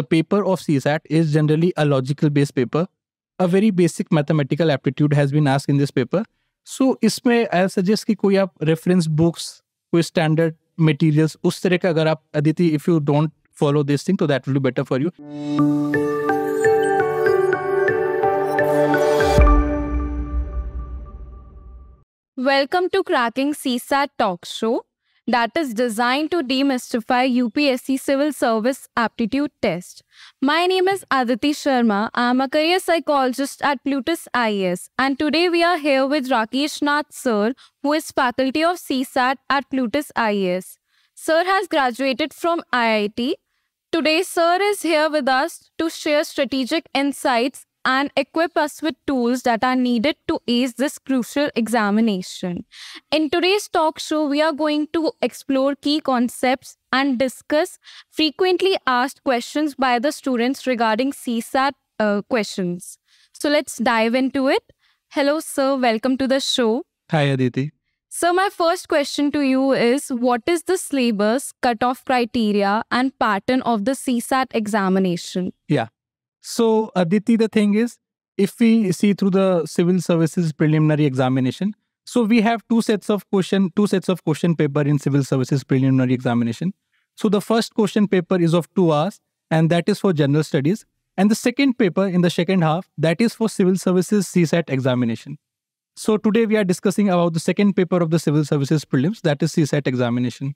the paper of CSAT is generally a logical based paper. A very basic mathematical aptitude has been asked in this paper. So इसमें I suggest कि कोई आप reference books, कोई standard materials उस तरह का अगर आप Aditi if you don't follow this thing, तो that will be better for you. Welcome to Cracking CSAT Talk Show. that is designed to demystify UPSC Civil Service Aptitude Test. My name is Aditi Sharma. I am a career psychologist at Plutus IS and today we are here with Rakesh Nath sir who is faculty of CSAT at Plutus IS. Sir has graduated from IIT. Today sir is here with us to share strategic insights and equip us with tools that are needed to ace this crucial examination. In today's talk show, we are going to explore key concepts and discuss frequently asked questions by the students regarding CSAT uh, questions. So let's dive into it. Hello, sir. Welcome to the show. Hi, Aditi. So, my first question to you is What is the syllabus, cutoff criteria, and pattern of the CSAT examination? Yeah. So, Aditi, the thing is, if we see through the civil services preliminary examination, so we have two sets of question, two sets of question paper in civil services preliminary examination. So the first question paper is of two hours, and that is for general studies. And the second paper in the second half, that is for civil services CSAT examination. So today we are discussing about the second paper of the civil services prelims, that is CSAT examination.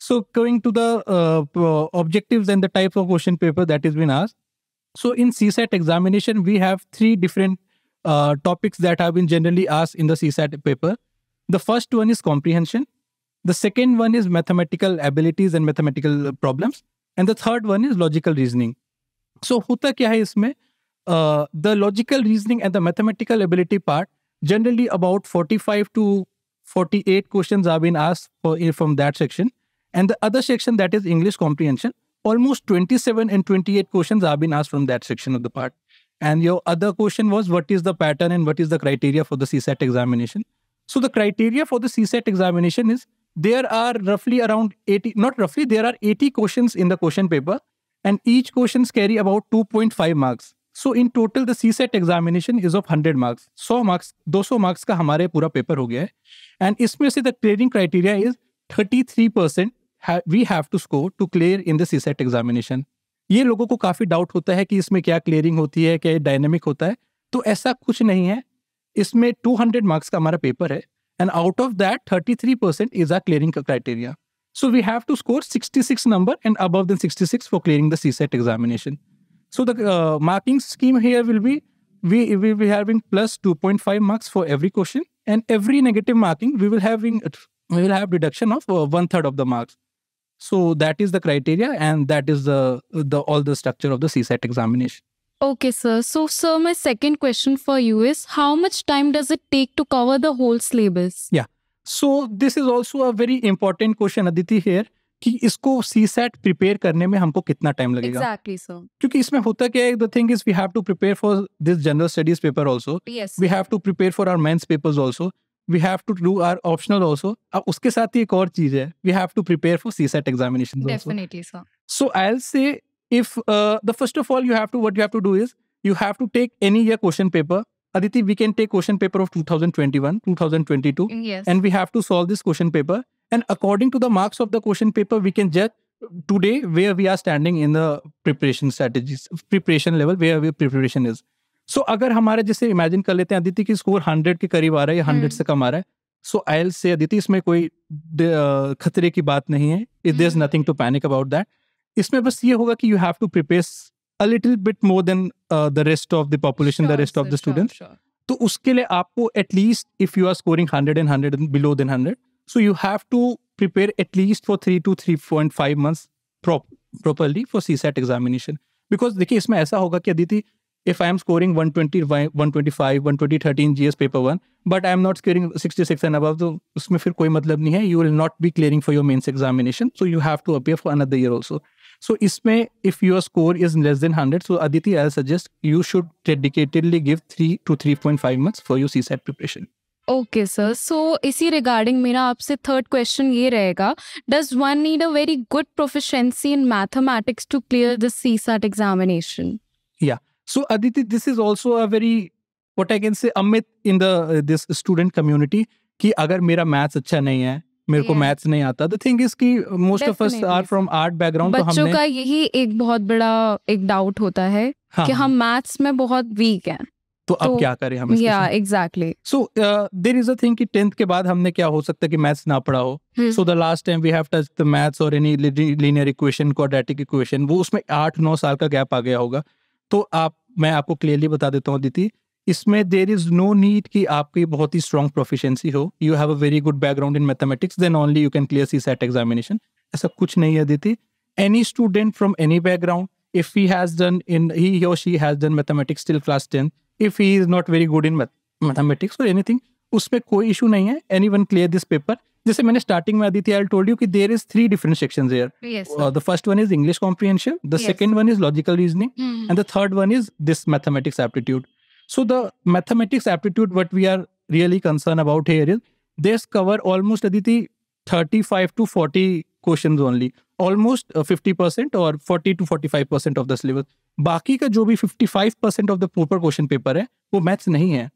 So going to the uh, objectives and the type of question paper that is been asked. So in CSAT examination, we have three different uh, topics that have been generally asked in the CSAT paper. The first one is comprehension. The second one is mathematical abilities and mathematical problems. And the third one is logical reasoning. So what is क्या है इसमें uh, The logical reasoning and the mathematical ability part, generally about 45 to 48 questions have been asked for, from that section. And the other section that is English comprehension, almost 27 and 28 questions have been asked from that section of the part. And your other question was what is the pattern and what is the criteria for the CSAT examination? So the criteria for the CSAT examination is there are roughly around 80, not roughly, there are 80 questions in the question paper and each questions carry about 2.5 marks. So in total, the CSAT examination is of hundred marks, so marks, two hundred marks ka hamare pura paper पूरा paper हो गया है and इसमें से the clearing criteria is we have to score to clear in the CSAT examination ये लोगों को काफ़ी डाउट होता है कि इसमें क्या क्लियरिंग होती है क्या डायनेमिक होता है तो ऐसा कुछ नहीं है इसमें 200 मार्क्स का हमारा पेपर है and out of that 33 percent is a clearing का criteria so we have to score 66 number and above than 66 for clearing the CSAT examination so the scheme here will be we we we having plus 2.5 marks for every question and every negative marking we will having we will have deduction of one third of the marks So that is the criteria, and that is the the all the structure of the CSAT examination. Okay, sir. So, sir, my second question for you is how much time does it take to cover the whole syllabus? Yeah. So, this is also a very important question, Aditi, here. कि इसको सी set prepare करने में हमको कितना time लगेगा exactly, sir. क्योंकि इसमें होता क्या है the thing is we have to prepare for this general studies paper also we have to prepare for our mains papers also we have to do our optional also अब उसके साथ ही एक और चीज है we have to prepare for CSAT examination definitely sir so I will say if uh, the first of all you have to what you have to do is you have to take any year question paper aditi we can take question paper of 2021 2022 yes. and we have to solve this question paper and according to the marks of the question paper we can judge today where we are standing in the preparation strategies preparation level where our preparation is so अगर हमारे जैसे imagine कर लेते हैं अदिति की score hundred के करीब आ रहा है या हंड्रेड हम्म। से कम आ रहा है सो आई एल से अदिति इसमें कोई खतरे की बात नहीं है it there is nothing to panic about that इसमें बस ये होगा कि you have to prepare a little bit more than the rest of the population the rest of the student तो उसके लिए आपको at least if you are scoring hundred and hundred below then hundred so you have to prepare at least for three to three point five month properly for CSAT examination because देखिए इसमें ऐसा होगा कि Aditi if I am scoring 120, 125, 120, 13 GS paper one, but I am not scoring 66 and above, तो उसमें फिर कोई मतलब नहीं है you will not be clearing for your mains examination so you have to appear for another year also so इसमें if your score is less than hundred so Aditi I suggest you should dedicatedly give three to three point five months for your CSAT preparation okay sir so इसी regarding मेरा आपसे third question ये रहेगा does one need a very good proficiency in mathematics to clear this CSAT examination या yeah. So Aditi, this is also a very what I can say Amit in the uh, this student community कि अगर मेरा maths अच्छा नहीं है मेरे को maths नहीं आता द थिंग इज कि most of us are from art background तो हमने बच्चों का यही एक बहुत बड़ा एक डाउट होता है हाँ, कि हाँ। हम मैथ्स में बहुत वीक हैं तो, तो अब क्या करें हम या exactly so there is a thing कि 10th के बाद हमने क्या हो सकता है कि मैथ्स ना पढ़ा हो so the last time we have touch the maths और any linear equation quadratic equation वो उसमें 8 9 साल का गैप आ गया होगा तो आप मैं आपको क्लियरली बता देता हूँ दीदी इसमें देर इज नो नीड कि आपकी बहुत ही स्ट्रॉन्ग प्रोफिशेंसी हो you have a very good background in mathematics then only you can clear CSAT examination ऐसा कुछ नहीं है दीदी any student from any background if he has इन in he or she has done mathematics till class 10 if he is not very good in math, mathematics or उसमें कोई issue नहीं है any one clear this paper जैसे मैंने starting में आदि थी आई टोल्ड यू कि there is three different section the first one is English comprehension the second one is logical reasoning and the third one is this mathematics aptitude so the mathematics aptitude what we are really concerned about here is thirty five to forty question only almost fifty percent और forty to forty five percent of the syllabus बाकी का जो भी percent of the proper question paper है वो maths नहीं है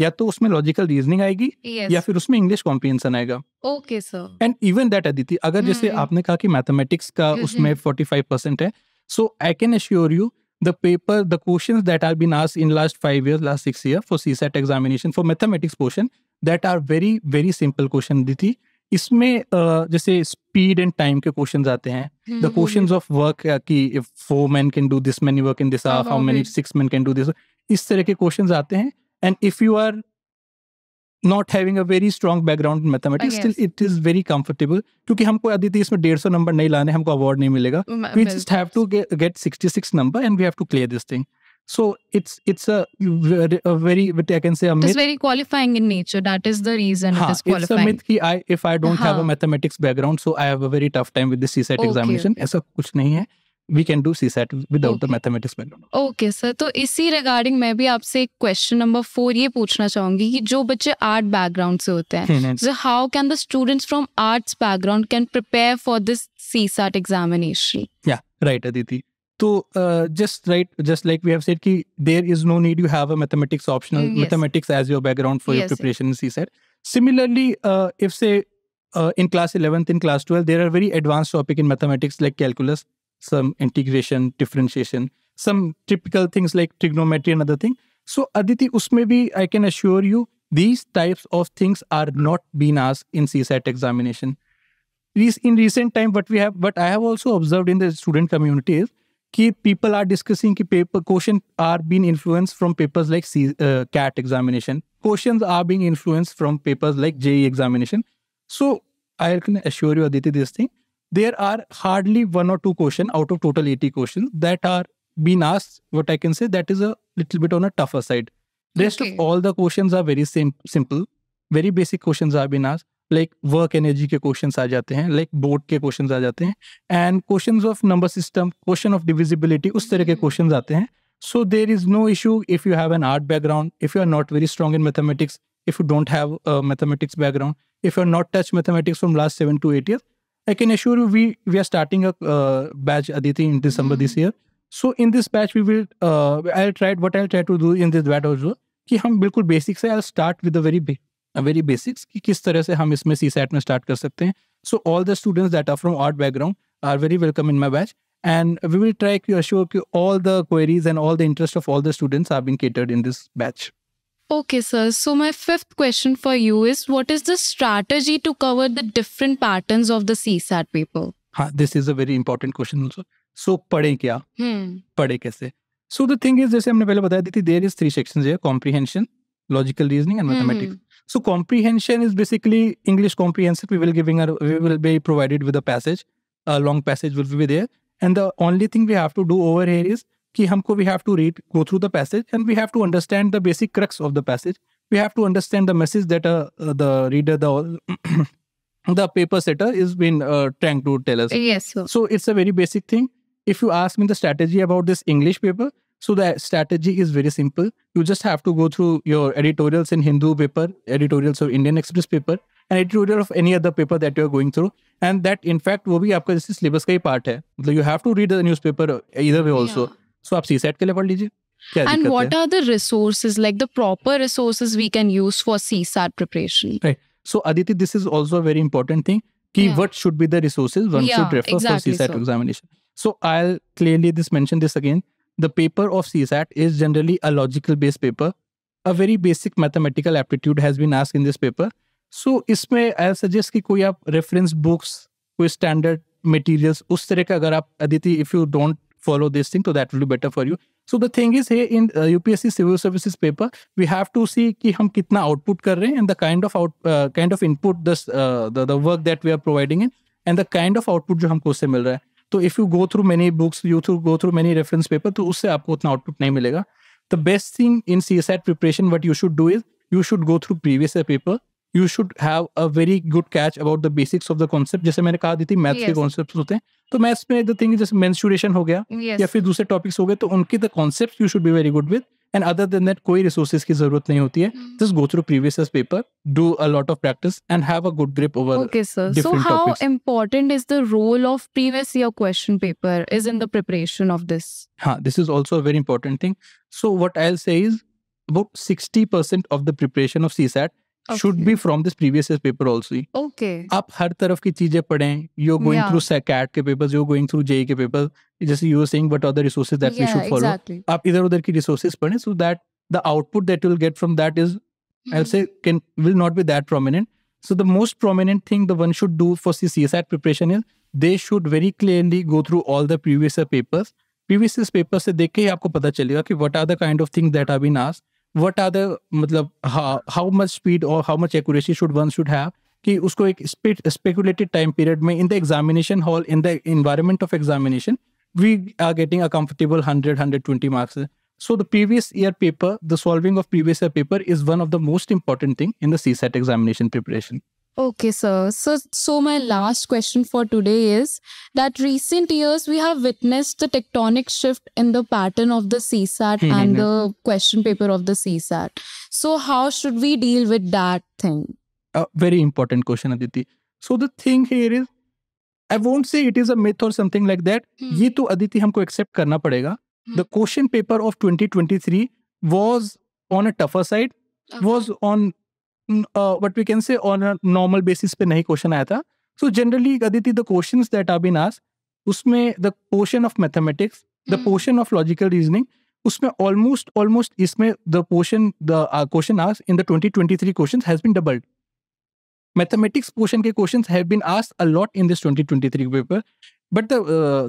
या तो उसमें लॉजिकल रीजनिंग आएगी yes. या फिर उसमें इंग्लिश कॉम्प्रीहेंशन आएगा okay sir and even that Aditi अगर hmm. जैसे हम्म, हम्म। आपने कहा कि मैथमेटिक्स का hmm. उसमें फोर्टी फाइव परसेंट है so I can assure you the paper the paper that are been have in last five last last six year for CSAT examination for mathematics portion that are very very simple question दी थी इसमें जैसे speed and time के question आते हैं the question of work कि four man can do this many work in this how many six man can do this इस तरह के क्वेश्चन आते हैं And if you are not having a very strong background in mathematics, still it is very comfortable. Because we have Aditi, we have number we have just have to get, 66 number and we have to clear this thing. So it's it's a, very, I can say, a very qualifying in nature. That is the reason it is qualifying. It's a if I don't have a mathematics background, so I have a very tough time with the CSAT examination. Okay. Aisa we can do CSAT without okay. the mathematics background. Okay sir तो इसी regarding मैं भी आपसे एक question number four ये पूछना चाहूंगी कि जो बच्चे आर्ट बैकग्राउंड से होते हैं so how can the students from arts background can prepare for this CSAT examination या राइट अदिति तो just right just like we have said कि there is no need you have a mathematics optional mathematics as your background for your preparation in CSAT similarly uh, if say uh, in class 11th in class 12 there are very advanced topic in mathematics like calculus some integration, differentiation, some typical things like trigonometry and other thing. So Aditi, usme bhi, I can assure you, these types of things are not being asked in CSAT examination. In recent time, what we have, what I have also observed in the student community is people are discussing कि paper questions are being influenced from papers like C, uh, cat examination questions are being influenced from papers like je examination so i can assure you aditi this thing there are hardly one or two questions out of total 80 questions that are being asked what i can say that is a little bit on a tougher side rest of all the questions are very simple very basic questions are being asked like work energy ke questions are jate like board ke questions are and questions of number system question of divisibility us tarah ke hmm. questions aate so there is no issue if you have an art background if you are not very strong in mathematics if you don't have a mathematics background if you're not touched mathematics from last seven to eight years I can assure you, we we are starting a uh, batch Aditi in December this hmm. year. So in this batch, we will. Uh, I'll try what I'll try to do in this batch also कि हम बिल्कुल basic से I start with very very basics कि किस तरह से हम इसमें सी सैट में स्टार्ट कर सकते हैं so all the students that are from art and we will try to assure all the queries and all the interest of all the students have been catered in this batch. Okay, sir. So, my fifth question for you is what is the strategy to cover the different patterns of the CSAT paper? this is a very important question also. So, padhe kya? Hmm. Padhe kaise? So, the thing is, jaise pehle di thi, there is three sections here comprehension, logical reasoning, and mathematics. Hmm. So, comprehension is basically English comprehension. we will be provided with a passage, a long passage will be there. And the only thing we have to do over here is कि हमको we have to read go through the passage and we have to understand the basic crux of the passage we have to understand the message that the reader the the paper setter is been uh, trying to tell us yes sir. so it's a very basic thing if you ask me the strategy about this english paper so the strategy is very simple. You just have to go through your editorials in Hindu paper, editorials of Indian Express paper, and editorial of any other paper that you are going through. And that, in fact, वो भी आपका जैसे syllabus का ही part है. मतलब you have to read the newspaper either way also. Yeah. सो आप सी set के लिए पढ़ लीजिए and what are the resources like the proper resources we can use for CSAT preparation right so Aditi this is also very important thing कि what should be the resources one should refer for CSAT examination so I will clearly this mention this again the paper of CSAT is generally a logical based paper. A very basic mathematical aptitude has been asked in this paper. So इसमें I suggest कि कोई आप reference books कोई standard materials उस तरह का अगर आप Aditi if you don't follow this thing. So that will be better for you. So the thing is, hey, in uh, UPSC Civil Services paper, we have to see कि हम कितना output कर रहे हैं and the kind of out uh, kind of input this uh, the the work that we are providing in and the kind of output जो हमको उससे मिल रहा है. तो if you go through many books you through go through many reference paper तो उससे आपको उतना आउटपुट नहीं मिलेगा the best thing in CSAT preparation what you should do is you should go through previous paper you should have a very good catch about the basics of the concept जैसे मैंने कहा दी थी maths yes. के concept होते हैं तो maths में the thing जैसे मेंस्ट्रुएशन हो गया yes. या फिर दूसरे टॉपिक्स हो गए तो उनके the concept you should be very good with and other than that कोई रिसोर्सेज की जरूरत नहीं होती है just go through previous paper do a lot of practice and have a good grip over okay sir so how important is the role of previous year question paper is in the preparation of this हाँ this is also a very important thing so what I L से is about sixty percent of the preparation of C SAT should be from this previous paper also okay आप हर तरफ की चीजें पढ़ें यो going through CSAT के paper यो going through JEE के पेपर जैसे you are saying what are the resources that we should follow आप इधर उधर की रिसोर्सेज पढ़ें so that the output that will get from that is I say can will not be that prominent so the most prominent thing the one should do for C C preparation is they should very clearly go through all the previous papers previous paper से देख के ही आपको पता चलेगा कि what are the kind of thing that are been asked what are the मतलब how much speed और how much accuracy should one should have कि उसको एक स्पीड स्पेकुलेटेड टाइम पीरियड में in the examination hall in the environment of examination we are getting a comfortable hundred twenty marks so the previous year paper the solving of previous year paper is one of the most important thing in the SAT examination preparation Okay, sir. So, so my last question for today is that recent years we have witnessed the tectonic shift in the pattern of the CSAT hmm, hmm, and hmm. the question paper of the CSAT. So, how should we deal with that thing? A very important question, Aditi. So the thing here is, I won't say it is a myth or something like that. Hmm. ये तो Aditi हमको accept करना पड़ेगा. Hmm. The question paper of 2023 was on a tougher side. Okay. Was on what we can say on normal basis पे नहीं question आया था so generally Aditi the question that are been ask उसमें the portion of mathematics the portion of logical reasoning उसमें almost almost इसमें the portion the question ask in the twenty twenty three question has been doubled mathematics portion के question have been asked a lot in this twenty twenty three paper but the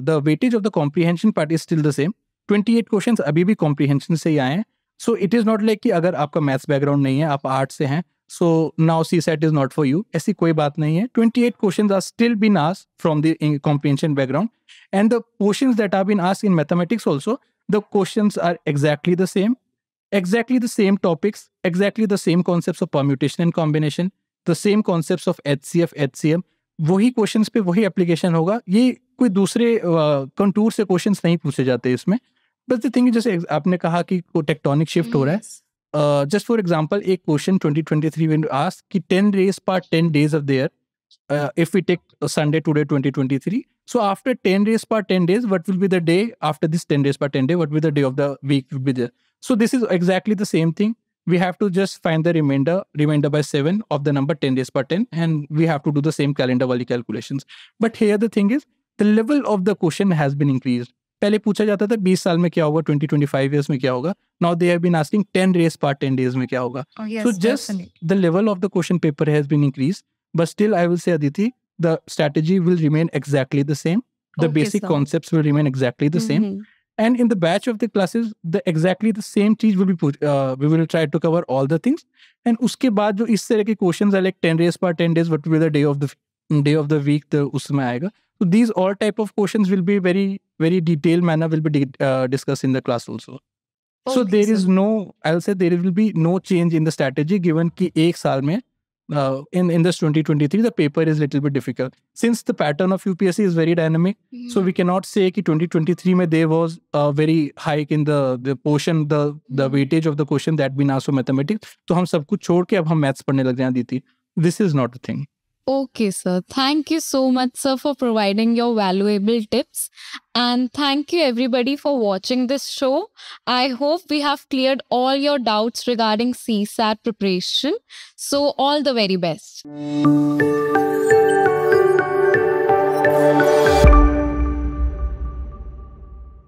the weightage of the comprehension part is still the same twenty eight question अभी भी comprehension से ही आए हैं so it is not like कि अगर आपका maths background नहीं है आप आर्ट से हैं so now CSAT is not for you ऐसी कोई बात नहीं है twenty eight question are still been ask from the comprehension background and the question that are been ask in mathematics also the question are exactly the same exactly the same topics exactly the same concept of permutation and combination the same concept of H C F H C M वही question पे वही application होगा ये कोई दूसरे contour uh, से question नहीं पूछे जाते इसमें बस द थिंग जैसे आपने कहा कि टेक्टोनिक शिफ्ट हो रहा है uh, just for example, a question 2023 when asked ki 10 days per 10 days of there? uh, if we take Sunday today 2023, so after 10 days per 10 days, what will be the day after this 10 days per 10 day? What will be the day of the week will be there? So this is exactly the same thing. We have to just find the remainder, remainder by seven of the number 10 days per 10, and we have to do the same calendar value calculations. But here the thing is the level of the question has been increased. पहले पूछा जाता था बीस साल में क्या होगा twenty twenty five years में क्या होगा now they have been asking ten days part ten days में क्या होगा so just the level of the question paper has been increase but still I will say Aditi the strategy will remain exactly the same the basic concept will remain exactly the same and in the batch of the classes the exactly the same चीज will we will try to cover all the things and उसके बाद जो इस तरह के question है like ten days part ten days what will day of the day of the week उसमें आएगा So these all type of questions will be very very detailed manner will be de- uh, discussed in the class also. Okay, so there sir. is no I'll say there will be no change in the strategy given ki ek saal mein uh, in in this 2023 the paper is little bit difficult since the pattern of UPSC is very dynamic mm so we cannot say ki 2023 mein there was a very hike in the the portion the the weightage of the question that been now so mathematics तो हम सब कुछ छोड़ के अब हम maths पढ़ने लग जाए दी थी this is not Okay, sir. Thank you so much, sir, for providing your valuable tips. And thank you, everybody, for watching this show. I hope we have cleared all your doubts regarding CSAT preparation. So, all the very best.